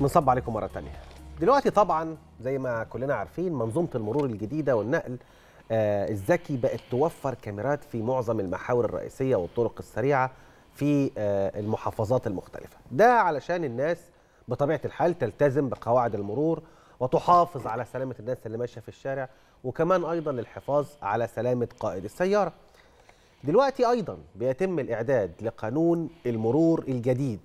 بنصب عليكم مره ثانيه دلوقتي طبعا زي ما كلنا عارفين منظومه المرور الجديده والنقل آه الذكي بقت توفر كاميرات في معظم المحاور الرئيسيه والطرق السريعه في آه المحافظات المختلفه ده علشان الناس بطبيعه الحال تلتزم بقواعد المرور وتحافظ على سلامه الناس اللي ماشيه في الشارع وكمان ايضا للحفاظ على سلامه قائد السياره دلوقتي ايضا بيتم الاعداد لقانون المرور الجديد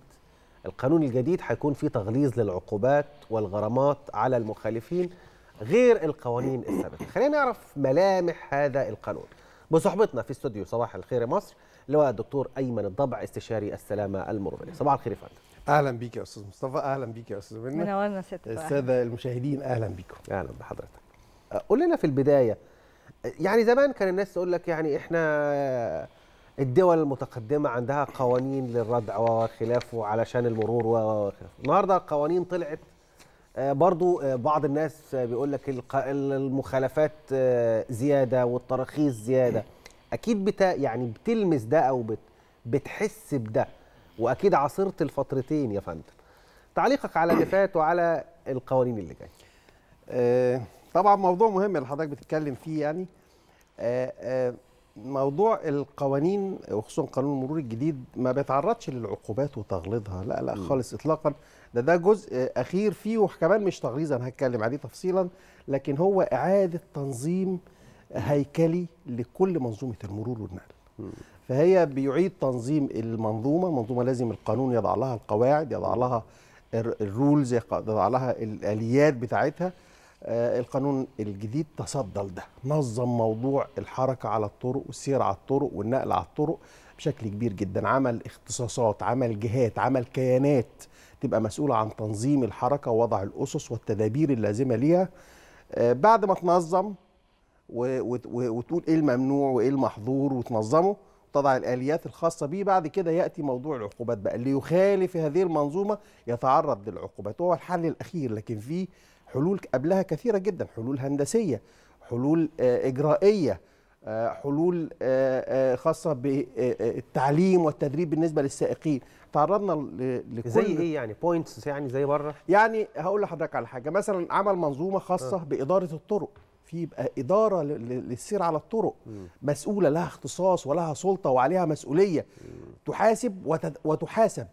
القانون الجديد هيكون فيه تغليظ للعقوبات والغرامات على المخالفين غير القوانين السابقه خلينا نعرف ملامح هذا القانون بصحبتنا في استوديو صباح الخير مصر اللي هو الدكتور ايمن الضبع استشاري السلامه المروريه صباح الخير يا فندم اهلا بيك يا استاذ مصطفى اهلا بيك يا استاذ منى منورنا سيادتك الساده المشاهدين اهلا بيكم اهلا بحضرتك قول لنا في البدايه يعني زمان كان الناس تقول لك يعني احنا الدول المتقدمة عندها قوانين للردع وخلافه علشان المرور وخلافه النهاردة القوانين طلعت آه، برضو آه، بعض الناس بيقول لك المخالفات آه، زيادة والتراخيص زيادة أكيد بتا يعني بتلمس ده أو بت بتحس بده وأكيد عاصرت الفترتين يا فندم تعليقك على اللي فات وعلى القوانين اللي جاية طبعا موضوع مهم اللي حضرتك بتتكلم فيه يعني موضوع القوانين وخصوصا قانون المرور الجديد ما بيتعرضش للعقوبات وتغليظها لا لا خالص اطلاقا ده ده جزء اخير فيه وكمان مش تغليظ انا هتكلم عليه تفصيلا لكن هو اعاده تنظيم هيكلي لكل منظومه المرور والنقل فهي بيعيد تنظيم المنظومه منظومه لازم القانون يضع لها القواعد يضع لها الرولز يضع لها الاليات بتاعتها آه، القانون الجديد تصدى لده نظم موضوع الحركة على الطرق والسير على الطرق والنقل على الطرق بشكل كبير جدا عمل اختصاصات عمل جهات عمل كيانات تبقى مسؤولة عن تنظيم الحركة ووضع الأسس والتدابير اللازمة ليها آه، بعد ما تنظم وتقول ايه الممنوع وايه المحظور وتنظمه تضع الآليات الخاصة به بعد كده يأتي موضوع العقوبات بقى اللي يخالف هذه المنظومة يتعرض للعقوبات وهو الحل الأخير لكن فيه حلول قبلها كثيرة جدا حلول هندسية حلول آه، إجرائية آه، حلول آه، خاصة بالتعليم والتدريب بالنسبة للسائقين تعرضنا لكل زي ايه يعني بوينتس يعني زي بره يعني هقول لحضرتك على حاجه مثلا عمل منظومه خاصه أه. باداره الطرق في يبقى اداره للسير على الطرق م. مسؤوله لها اختصاص ولها سلطه وعليها مسؤوليه م. تحاسب وتد... وتحاسب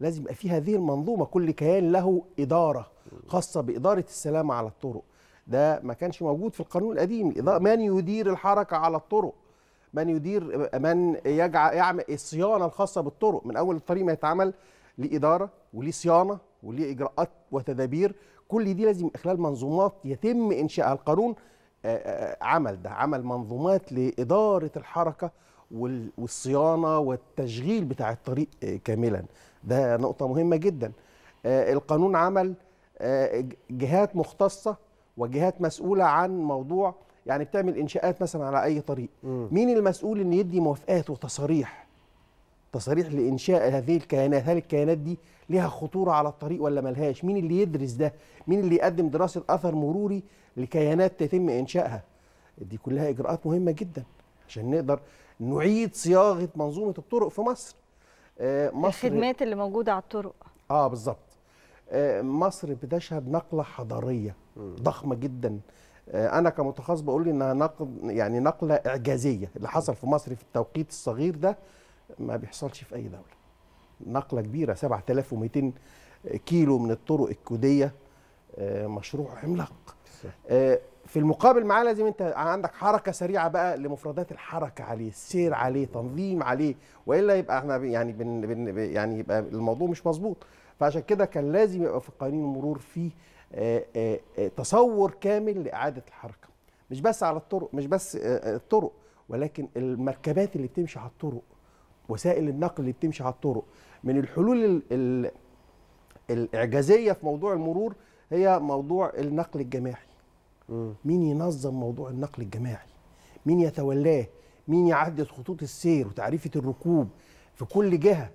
لازم يبقى في هذه المنظومه كل كيان له اداره خاصه باداره السلامه على الطرق ده ما كانش موجود في القانون القديم من يدير الحركه على الطرق من يدير من يجعل يعمل الصيانه الخاصه بالطرق من اول الطريق ما يتعمل لاداره وليه صيانه وليه اجراءات وتدابير كل دي لازم خلال منظومات يتم انشائها القانون عمل ده عمل منظومات لاداره الحركه والصيانه والتشغيل بتاع الطريق كاملا ده نقطه مهمه جدا آه، القانون عمل آه، جهات مختصه وجهات مسؤوله عن موضوع يعني بتعمل انشاءات مثلا على اي طريق م. مين المسؤول ان يدي موافقات وتصاريح تصاريح لانشاء هذه الكيانات هل الكيانات دي ليها خطوره على الطريق ولا ملهاش مين اللي يدرس ده مين اللي يقدم دراسه اثر مروري لكيانات تتم انشائها دي كلها اجراءات مهمه جدا عشان نقدر نعيد صياغه منظومه الطرق في مصر آه، مصر الخدمات اللي موجوده على الطرق اه بالظبط آه، مصر بتشهد نقله حضاريه ضخمه جدا آه، انا كمتخصص بقول انها نقل يعني نقله اعجازيه اللي حصل في مصر في التوقيت الصغير ده ما بيحصلش في اي دوله نقله كبيره 7200 كيلو من الطرق الكوديه مشروع عملاق في المقابل معاه لازم انت عندك حركه سريعه بقى لمفردات الحركه عليه السير عليه تنظيم عليه والا يبقى احنا يعني بن بن يعني يبقى الموضوع مش مظبوط فعشان كده كان لازم يبقى في قانون المرور فيه آه، آه، آه، تصور كامل لاعاده الحركه مش بس على الطرق مش بس الطرق ولكن المركبات اللي بتمشي على الطرق وسائل النقل اللي بتمشي على الطرق من الحلول الـ الـ الاعجازيه في موضوع المرور هي موضوع النقل الجماعي مين ينظم موضوع النقل الجماعي مين يتولاه مين يعدد خطوط السير وتعريفه الركوب في كل جهه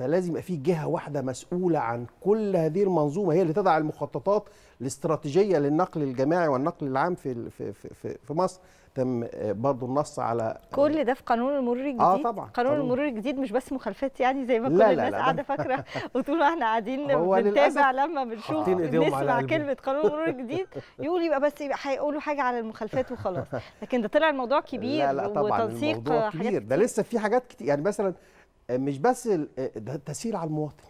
فلازم يبقى في جهه واحده مسؤوله عن كل هذه المنظومه هي اللي تضع المخططات الاستراتيجيه للنقل الجماعي والنقل العام في في في, في مصر تم آه، برضو النص على آه، كل ده في قانون المرور آه، الجديد اه طبعا قانون المرور الجديد مش بس مخالفات يعني زي ما كل لا الناس قاعده فاكره وطول ما احنا قاعدين بنتابع لما بنشوف بنسمع كلمه قانون المرور الجديد يقول يبقى بس يبقى هيقولوا حاجه على المخالفات وخلاص لكن ده طلع الموضوع كبير لا لا طبعا وتنسيق الموضوع كبير ده لسه في حاجات كتير يعني مثلا مش بس ده تسهيل على المواطن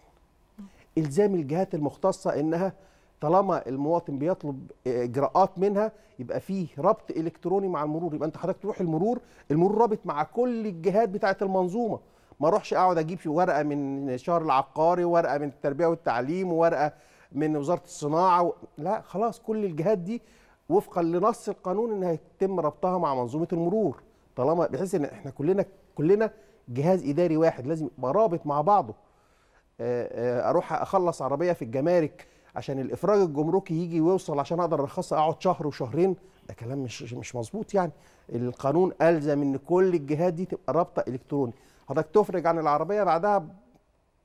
الزام الجهات المختصه انها طالما المواطن بيطلب اجراءات منها يبقى فيه ربط الكتروني مع المرور يبقى انت حضرتك تروح المرور المرور رابط مع كل الجهات بتاعه المنظومه ما اروحش اقعد اجيب ورقه من شهر العقاري ورقه من التربيه والتعليم ورقه من وزاره الصناعه و... لا خلاص كل الجهات دي وفقا لنص القانون انها يتم ربطها مع منظومه المرور طالما بحيث ان احنا كلنا كلنا جهاز اداري واحد لازم يبقى رابط مع بعضه آه، آه، اروح اخلص عربيه في الجمارك عشان الافراج الجمركي يجي ويوصل عشان اقدر ارخصها اقعد شهر وشهرين ده كلام مش مش مظبوط يعني القانون الزم ان كل الجهات دي تبقى رابطه الكتروني حضرتك تفرج عن العربيه بعدها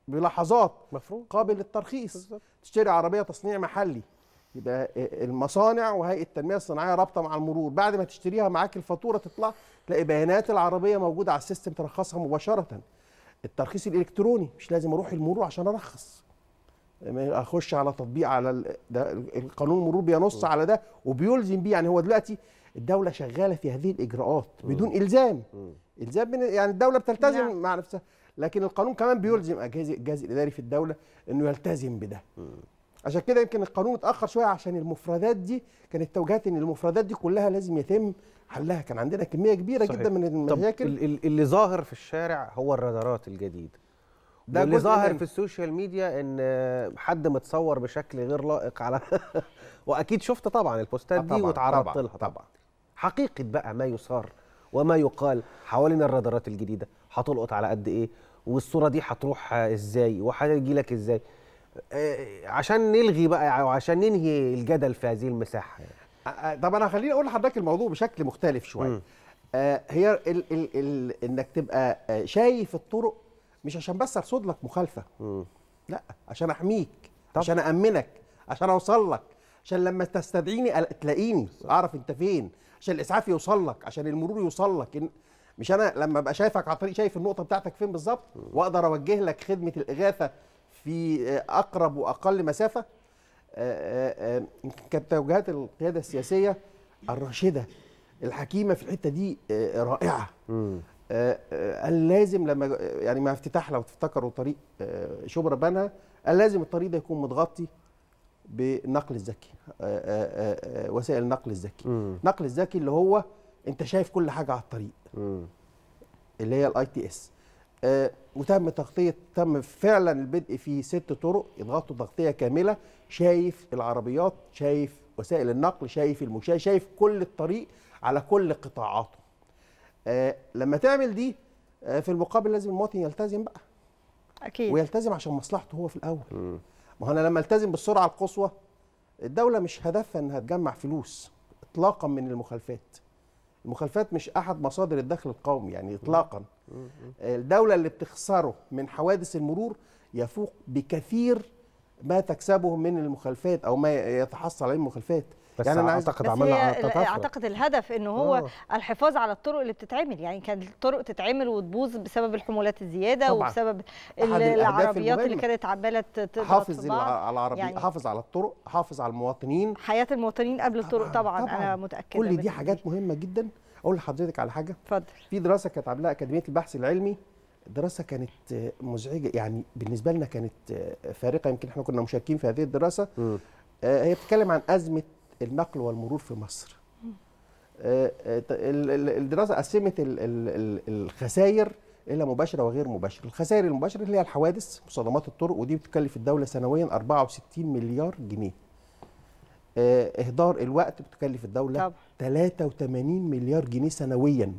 بلحظات مفروض قابل للترخيص تشتري عربيه تصنيع محلي يبقى المصانع وهيئه التنميه الصناعيه رابطه مع المرور بعد ما تشتريها معاك الفاتوره تطلع تلاقي بيانات العربيه موجوده على السيستم ترخصها مباشره الترخيص الالكتروني مش لازم اروح المرور عشان ارخص اخش على تطبيق على ده القانون المرور بينص على ده وبيلزم بيه يعني هو دلوقتي الدوله شغاله في هذه الاجراءات بدون الزام الزام من الزام يعني الدوله بتلتزم نعم. مع نفسها لكن القانون كمان بيلزم الجهاز الاداري في الدوله انه يلتزم بده عشان كده يمكن القانون اتاخر شويه عشان المفردات دي كانت توجهات ان المفردات دي كلها لازم يتم حلها كان عندنا كميه كبيره صحيح. جدا من المشاكل طب اللي ظاهر في الشارع هو الرادارات الجديده ده اللي ظاهر في السوشيال ميديا ان حد متصور بشكل غير لائق على واكيد شفت طبعا البوستات آه دي واتعرضت لها طبعا, طبعا. حقيقه بقى ما يصار وما يقال حوالين الرادارات الجديده هتلقط على قد ايه والصوره دي هتروح ازاي وهتجي لك ازاي آه، عشان نلغي بقى او عشان ننهي الجدل في هذه المساحه آه، آه، طب انا خليني اقول لحضرتك الموضوع بشكل مختلف شويه آه هي ال ال ال انك تبقى شايف الطرق مش عشان بس ارصد لك مخالفه لا عشان احميك طب. عشان امنك عشان اوصل لك عشان لما تستدعيني تلاقيني اعرف انت فين عشان الاسعاف يوصل لك عشان المرور يوصل لك إن مش انا لما ابقى شايفك على الطريق شايف النقطه بتاعتك فين بالظبط واقدر اوجه لك خدمه الاغاثه في اقرب واقل مسافه آه، آه، آه، كانت توجيهات القياده السياسيه الراشده الحكيمه في الحته دي رائعه قال لازم لما يعني مع افتتاح لو تفتكروا طريق شبرا بنها قال لازم الطريق ده يكون متغطي بالنقل الذكي وسائل النقل الذكي النقل الذكي اللي هو انت شايف كل حاجه على الطريق مم. اللي هي الاي تي اس آه، وتم تغطيه تم فعلا البدء في ست طرق يضغطوا تغطيه كامله شايف العربيات شايف وسائل النقل شايف المشاة شايف كل الطريق على كل قطاعاته آه، لما تعمل دي آه، في المقابل لازم المواطن يلتزم بقى اكيد ويلتزم عشان مصلحته هو في الاول ما هو انا لما التزم بالسرعه القصوى الدوله مش هدفها انها تجمع فلوس اطلاقا من المخالفات المخالفات مش احد مصادر الدخل القومي يعني اطلاقا م. الدولة اللي بتخسره من حوادث المرور يفوق بكثير ما تكسبه من المخالفات أو ما يتحصل عليه المخالفات بس يعني أنا اعتقد عملنا اعتقد الهدف ان هو أوه. الحفاظ على الطرق اللي بتتعمل يعني كان الطرق تتعمل وتبوظ بسبب الحمولات الزياده طبعا. وبسبب العربيات اللي كانت عماله تضرب حافظ على العربي يعني حافظ على الطرق حافظ على المواطنين حياه المواطنين قبل الطرق طبعا, طبعا. انا متاكده كل دي حاجات مهمه جدا اقول لحضرتك على حاجه اتفضل في دراسه كانت عاملاها اكاديميه البحث العلمي الدراسه كانت مزعجه يعني بالنسبه لنا كانت فارقه يمكن احنا كنا مشاركين في هذه الدراسه م. آه، هي بتتكلم عن ازمه النقل والمرور في مصر آه، آه، الدراسه قسمت الخسائر الى مباشره وغير مباشره الخسائر المباشره اللي هي الحوادث مصادمات الطرق ودي بتكلف الدوله سنويا 64 مليار جنيه آه، اهدار الوقت بتكلف الدوله طبعا. 83 مليار جنيه سنويا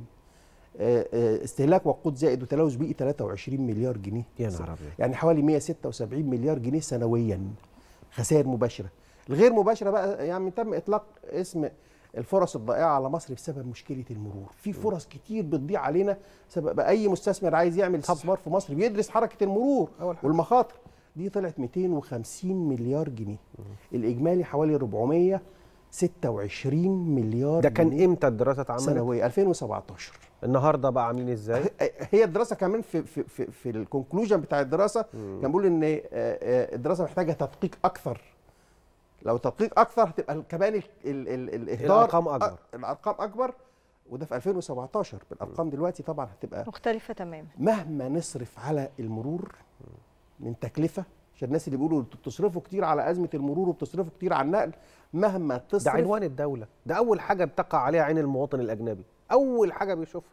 آه، آه، استهلاك وقود زائد وتلوث بيئي 23 مليار جنيه يا نهار يعني حوالي 176 مليار جنيه سنويا خسائر مباشره الغير مباشره بقى يعني تم اطلاق اسم الفرص الضائعه على مصر بسبب مشكله المرور في فرص كتير بتضيع علينا سبب اي مستثمر عايز يعمل استثمار في مصر بيدرس حركه المرور والمخاطر دي طلعت 250 مليار جنيه الاجمالي حوالي 426 مليار ده كان امتى الدراسه اتعملت؟ سنويه 2017 النهارده بقى عاملين ازاي؟ أه، أه، هي الدراسه كمان في في في, في الكونكلوجن بتاع الدراسه مم. كان بيقول ان آه، الدراسه محتاجه تدقيق اكثر لو تدقيق اكثر هتبقى كمان الاهدار الارقام اكبر الارقام اكبر وده في 2017 بالارقام دلوقتي طبعا هتبقى مختلفه تماما مهما نصرف على المرور من تكلفه عشان الناس اللي بيقولوا بتصرفوا كتير على ازمه المرور وبتصرفوا كتير على النقل مهما تصرف ده عنوان الدوله ده اول حاجه بتقع عليها عين المواطن الاجنبي اول حاجه بيشوفها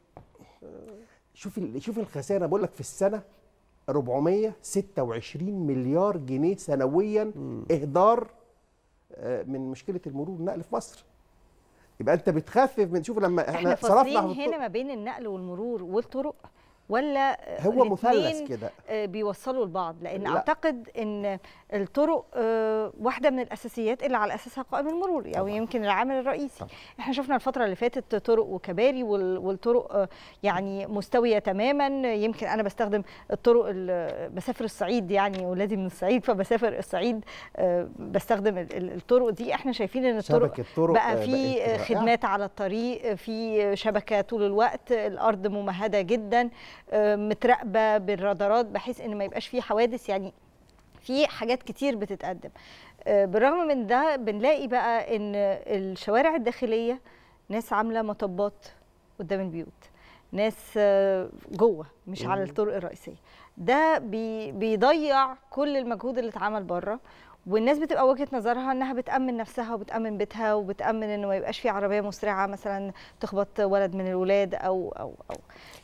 شوف شوف الخساره بقول لك في السنه 426 مليار جنيه سنويا اهدار آه، من مشكله المرور النقل في مصر يبقى انت بتخفف من شوف لما احنا, احنا صرفنا هنا ما بين النقل والمرور والطرق ولا هو مثلث كده آه، بيوصلوا لبعض لان لا. اعتقد ان الطرق آه، واحده من الاساسيات اللي على اساسها قائم المرور او طبعا. يمكن العامل الرئيسي طبعا. احنا شفنا الفتره اللي فاتت طرق وكباري والطرق آه، يعني مستويه تماما يمكن انا بستخدم الطرق بسافر الصعيد يعني ولادي من الصعيد فبسافر الصعيد بستخدم الطرق دي احنا شايفين ان الطرق, الطرق بقى في خدمات على الطريق في شبكه طول الوقت الارض ممهده جدا متراقبه بالرادارات بحيث ان ما يبقاش فيه حوادث يعني في حاجات كتير بتتقدم آه، بالرغم من ده بنلاقي بقى ان الشوارع الداخليه ناس عامله مطبات قدام البيوت ناس آه، جوه مش على الطرق الرئيسيه ده بي بيضيع كل المجهود اللي اتعمل بره والناس بتبقى وجهه نظرها انها بتامن نفسها وبتامن بيتها وبتامن انه ما يبقاش في عربيه مسرعه مثلا تخبط ولد من الولاد او او او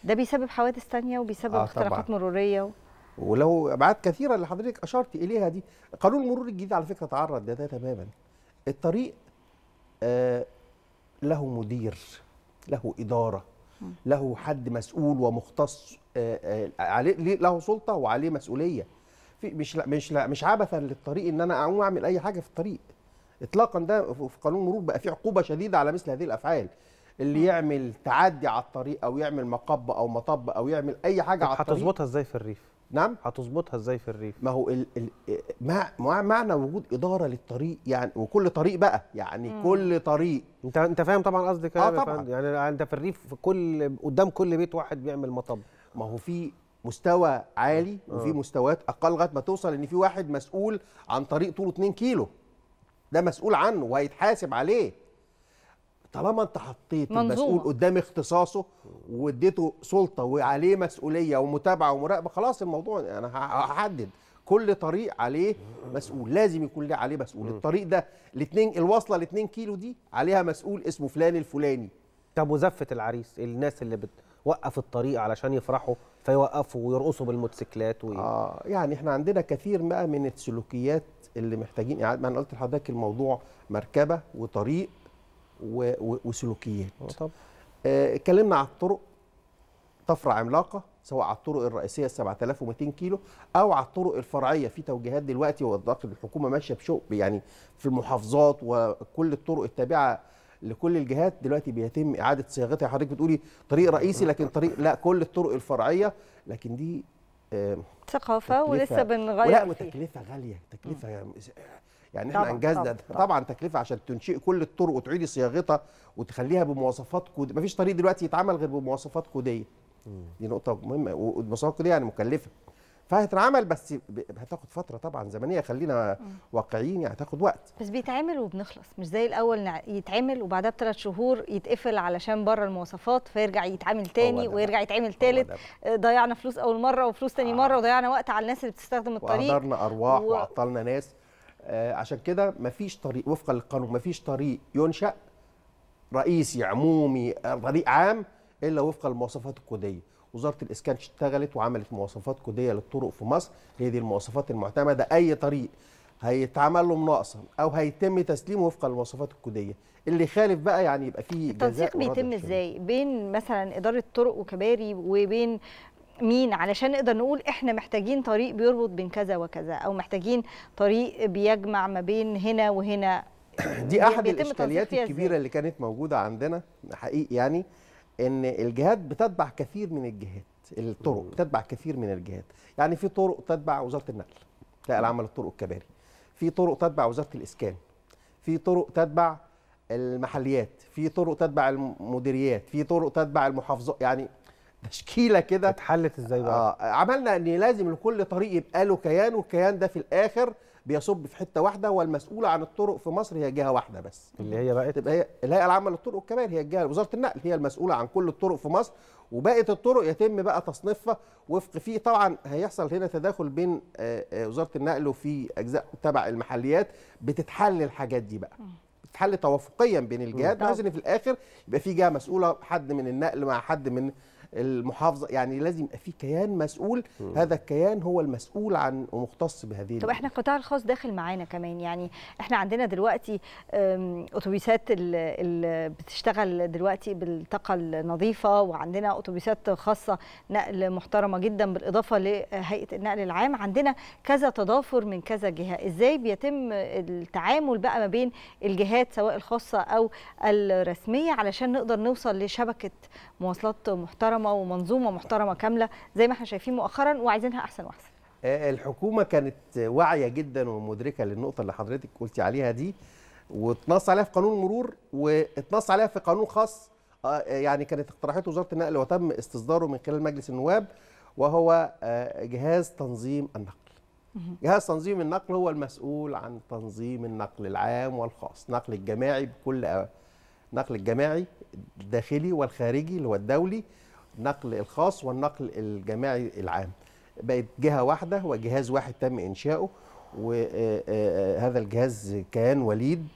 ده بيسبب حوادث ثانيه وبيسبب آه اختراقات مروريه و... وله ابعاد كثيره اللي حضرتك اشرت اليها دي قانون المرور الجديد على فكره تعرض لده تماما الطريق آه له مدير له اداره له حد مسؤول ومختص آه آه له سلطه وعليه مسؤوليه في مش لا مش لا مش عبثا للطريق ان انا اقوم اعمل اي حاجه في الطريق اطلاقا ده في قانون المرور بقى في عقوبه شديده على مثل هذه الافعال اللي يعمل تعدي على الطريق او يعمل مقب او مطب او يعمل اي حاجه على الطريق هتظبطها ازاي في الريف نعم هتظبطها ازاي في الريف ما هو الـ الـ ما معنى وجود اداره للطريق يعني وكل طريق بقى يعني مم. كل طريق انت انت فاهم طبعا قصدك آه طبعا. يعني انت في الريف في كل قدام كل بيت واحد بيعمل مطب ما هو في مستوى عالي آه. وفي مستويات اقل لغايه ما توصل ان في واحد مسؤول عن طريق طوله 2 كيلو ده مسؤول عنه وهيتحاسب عليه طالما انت حطيت منظومة. المسؤول قدام اختصاصه واديته سلطه وعليه مسؤوليه ومتابعه ومراقبه خلاص الموضوع انا هحدد كل طريق عليه مسؤول لازم يكون ليه عليه مسؤول الطريق ده الاثنين الوصله ل 2 كيلو دي عليها مسؤول اسمه فلان الفلاني طب وزفه العريس الناس اللي بت... وقف الطريق علشان يفرحوا فيوقفوا ويرقصوا بالموتوسيكلات و... اه يعني احنا عندنا كثير بقى من السلوكيات اللي محتاجين يعني انا قلت لحضرتك الموضوع مركبه وطريق و... و... وسلوكيات آه، طب آه، اتكلمنا آه على الطرق طفره عملاقه سواء على الطرق الرئيسيه 7200 كيلو او على الطرق الفرعيه في توجيهات دلوقتي والحكومه ماشيه بشوق يعني في المحافظات وكل الطرق التابعه لكل الجهات دلوقتي بيتم اعاده صياغتها حضرتك بتقولي طريق رئيسي لكن طريق لا كل الطرق الفرعيه لكن دي ثقافه ولسه بنغير لا وتكلفه غاليه تكلفه يعني احنا انجزنا طبعًا, طبعًا, طبعا تكلفه عشان تنشئ كل الطرق وتعيدي صياغتها وتخليها بمواصفات كود مفيش طريق دلوقتي يتعمل غير بمواصفات كوديه دي نقطه مهمه والمواصفات الكوديه يعني مكلفه فهتتعمل بس هتاخد فتره طبعا زمنيه خلينا واقعيين يعني هتاخد وقت بس بيتعمل وبنخلص مش زي الاول يتعمل وبعدها بثلاث شهور يتقفل علشان بره المواصفات فيرجع يتعمل تاني ويرجع يتعمل تالت آه، ضيعنا فلوس اول مره وفلوس تاني آه. مره وضيعنا وقت على الناس اللي بتستخدم الطريق وقدرنا ارواح و... وعطلنا ناس آه عشان كده مفيش طريق وفقا للقانون مفيش طريق ينشأ رئيسي عمومي آه، طريق عام الا وفقا للمواصفات الكوديه وزاره الاسكان اشتغلت وعملت مواصفات كوديه للطرق في مصر هي دي المواصفات المعتمده اي طريق هيتعمل له مناقصه او هيتم تسليمه وفقا للمواصفات الكوديه اللي خالف بقى يعني يبقى فيه التنسيق بيتم ازاي بين مثلا اداره طرق وكباري وبين مين علشان نقدر نقول احنا محتاجين طريق بيربط بين كذا وكذا او محتاجين طريق بيجمع ما بين هنا وهنا دي احد الاشكاليات الكبيره اللي كانت موجوده عندنا حقيقي يعني ان الجهات بتتبع كثير من الجهات الطرق بتتبع كثير من الجهات يعني في طرق تتبع وزاره النقل تلاقي العمل الطرق الكباري في طرق تتبع وزاره الاسكان في طرق تتبع المحليات في طرق تتبع المديريات في طرق تتبع المحافظات يعني تشكيله كده اتحلت ازاي بقى آه عملنا ان لازم لكل طريق يبقى له كيان والكيان ده في الاخر بيصب في حته واحده والمسؤوله عن الطرق في مصر هي جهه واحده بس اللي هي بقت تبقى هي الهيئه العامه للطرق والكباري هي الجهه وزاره النقل هي المسؤوله عن كل الطرق في مصر وباقي الطرق يتم بقى تصنيفها وفق فيه طبعا هيحصل هنا تداخل بين آه، آه، وزاره النقل وفي اجزاء تبع المحليات بتتحل الحاجات دي بقى بتتحل توافقيا بين الجهات بحيث ان في الاخر يبقى في جهه مسؤوله حد من النقل مع حد من المحافظه يعني لازم يبقى في كيان مسؤول م. هذا الكيان هو المسؤول عن ومختص بهذه طب احنا القطاع الخاص داخل معانا كمان يعني احنا عندنا دلوقتي اتوبيسات اللي بتشتغل دلوقتي بالطاقه النظيفه وعندنا اتوبيسات خاصه نقل محترمه جدا بالاضافه لهيئه النقل العام عندنا كذا تضافر من كذا جهه ازاي بيتم التعامل بقى ما بين الجهات سواء الخاصه او الرسميه علشان نقدر نوصل لشبكه مواصلات محترمه محترمه ومنظومه محترمه كامله زي ما احنا شايفين مؤخرا وعايزينها احسن واحسن آه، الحكومه كانت واعيه جدا ومدركه للنقطه اللي حضرتك قلتي عليها دي واتنص عليها في قانون المرور واتنص عليها في قانون خاص آه، آه، يعني كانت اقترحته وزاره النقل وتم استصداره من خلال مجلس النواب وهو جهاز تنظيم النقل جهاز تنظيم النقل هو المسؤول عن تنظيم النقل العام والخاص نقل الجماعي بكل نقل الجماعي الداخلي والخارجي اللي هو الدولي النقل الخاص والنقل الجماعي العام بقت جهه واحده وجهاز واحد تم انشاؤه وهذا آه، آه، الجهاز كان وليد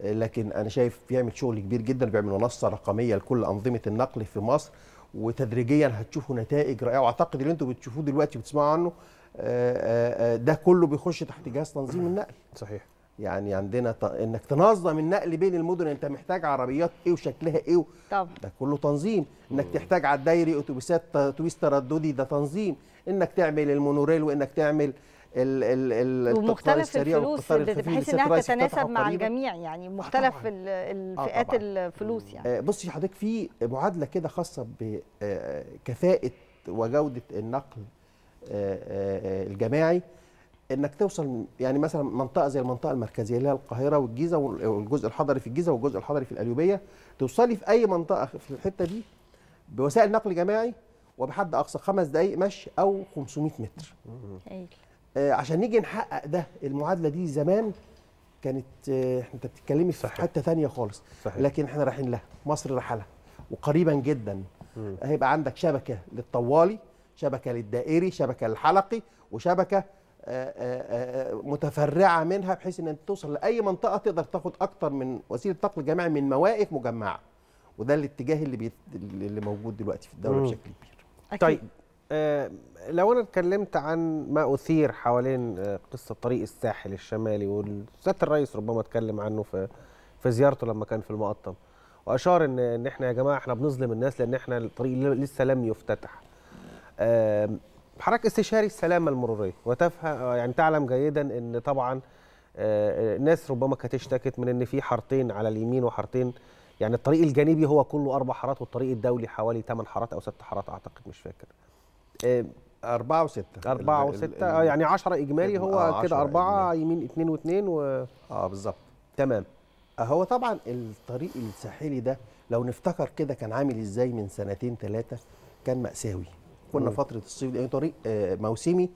لكن انا شايف بيعمل شغل كبير جدا بيعمل منصه رقميه لكل انظمه النقل في مصر وتدريجيا هتشوفوا نتائج رائعه واعتقد اللي انتم بتشوفوه دلوقتي بتسمعوا عنه آه، ده كله بيخش تحت جهاز تنظيم النقل صحيح يعني عندنا ت... انك تنظم النقل بين المدن انت محتاج عربيات ايه وشكلها ايه طبعا ده كله تنظيم انك تحتاج على الدايري اتوبيسات اتوبيس ترددي ده تنظيم انك تعمل المونوريل وانك تعمل ال ال ال ومختلف الفلوس بحيث انها تتناسب مع الجميع يعني مختلف آه الفئات آه الفلوس يعني آه بصي حضرتك في معادله كده خاصه بكفاءه آه، وجوده النقل آه، آه، الجماعي انك توصل يعني مثلا منطقه زي المنطقه المركزيه اللي هي القاهره والجيزه والجزء الحضري في الجيزه والجزء الحضري في الاليوبيه توصلي في اي منطقه في الحته دي بوسائل نقل جماعي وبحد اقصى خمس دقائق مشي او 500 متر. آه عشان نيجي نحقق ده المعادله دي زمان كانت آه انت بتتكلمي في حته ثانيه خالص صحيح. لكن احنا رايحين لها مصر رحلها وقريبا جدا هيبقى عندك شبكه للطوالي شبكه للدائري شبكه للحلقي وشبكه آه، آه، آه، متفرعه منها بحيث ان توصل لاي منطقه تقدر تاخد اكتر من وسيله نقل جماعي من مواقف مجمعه وده الاتجاه اللي بيت... اللي موجود دلوقتي في الدوله بشكل كبير أكيد. طيب لو انا اتكلمت عن ما اثير حوالين قصه طريق الساحل الشمالي وسياده الرئيس ربما اتكلم عنه في في زيارته لما كان في المقطم واشار ان ان احنا يا جماعه احنا بنظلم الناس لان احنا الطريق لسه لم يفتتح حضرتك استشاري السلامه المروريه وتفهم آه، يعني تعلم جيدا ان طبعا آه، آه، الناس ربما كانت اشتكت من ان في حارتين على اليمين وحارتين يعني الطريق الجانبي هو كله اربع حارات والطريق الدولي حوالي ثمان حارات او ست حارات اعتقد مش فاكر أربعة وستة أربعة وستة يعني 10 إجمالي هو آه كده أربعة إجمالي. يمين اتنين واتنين و أه بالظبط تمام هو طبعا الطريق الساحلي ده لو نفتكر كده كان عامل إزاي من سنتين ثلاثة كان مأساوي كنا مم. فتره الصيف دي طريق آه، موسمي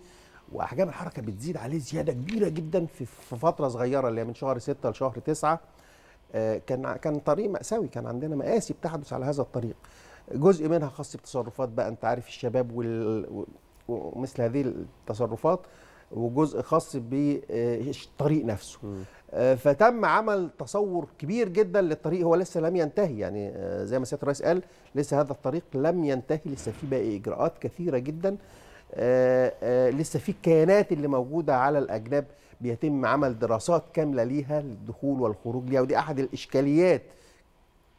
واحجام الحركه بتزيد عليه زياده كبيره جدا في فتره صغيره اللي هي من شهر 6 لشهر 9 آه، كان كان طريق ماساوي كان عندنا مآسي بتحدث على هذا الطريق جزء منها خاص بتصرفات بقى انت عارف الشباب ومثل هذه التصرفات وجزء خاص بالطريق نفسه آه، فتم عمل تصور كبير جدا للطريق هو لسه لم ينتهي يعني آه، زي ما سياده الرئيس قال لسه هذا الطريق لم ينتهي لسه في باقي اجراءات كثيره جدا آه، لسه في الكيانات اللي موجوده على الاجناب بيتم عمل دراسات كامله ليها للدخول والخروج ليها ودي احد الاشكاليات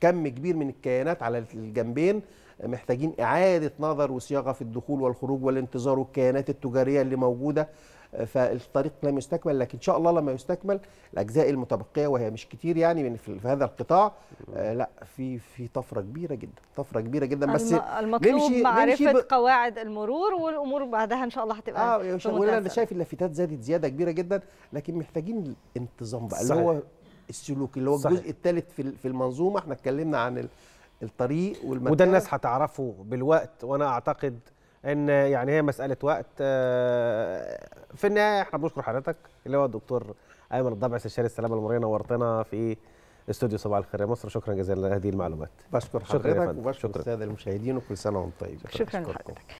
كم كبير من الكيانات على الجنبين محتاجين اعاده نظر وصياغه في الدخول والخروج والانتظار والكيانات التجاريه اللي موجوده فالطريق لم يستكمل لكن ان شاء الله لما يستكمل الاجزاء المتبقيه وهي مش كتير يعني في هذا القطاع آه، لا في في طفره كبيره جدا طفره كبيره جدا بس المطلوب نمشي معرفه نمشي ب... قواعد المرور والامور بعدها ان شاء الله هتبقى اه انا شايف اللافتات زادت زياده كبيره جدا لكن محتاجين انتظام بقى صحيح. اللي هو السلوك اللي هو الجزء الثالث في المنظومه احنا اتكلمنا عن الطريق والمكان وده الناس هتعرفه بالوقت وانا اعتقد ان يعني هي مساله وقت آه، في النهايه احنا بنشكر حضرتك اللي هو الدكتور ايمن الضبع استشاري السلامه المرئيه نورتنا في استوديو صباح الخير يا مصر شكرا جزيلا لهذه المعلومات بشكر حضرتك وبشكر الساده المشاهدين وكل سنه وانتم طيبين شكرا, شكرا, لحضرتك